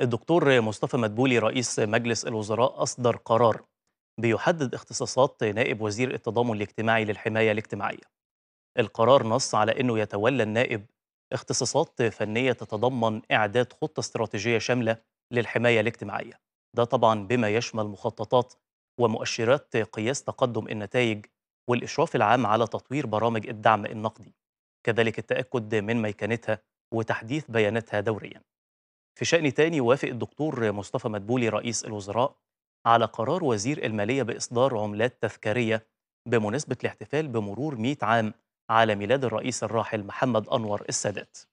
الدكتور مصطفى مدبولي رئيس مجلس الوزراء أصدر قرار بيحدد اختصاصات نائب وزير التضامن الاجتماعي للحماية الاجتماعية القرار نص على أنه يتولى النائب اختصاصات فنية تتضمن إعداد خطة استراتيجية شاملة للحماية الاجتماعية ده طبعا بما يشمل مخططات ومؤشرات قياس تقدم النتائج والإشراف العام على تطوير برامج الدعم النقدي كذلك التأكد من ميكانتها وتحديث بياناتها دورياً في شأن تاني وافق الدكتور مصطفى مدبولي رئيس الوزراء على قرار وزير المالية بإصدار عملات تذكارية بمناسبة الاحتفال بمرور 100 عام على ميلاد الرئيس الراحل محمد أنور السادات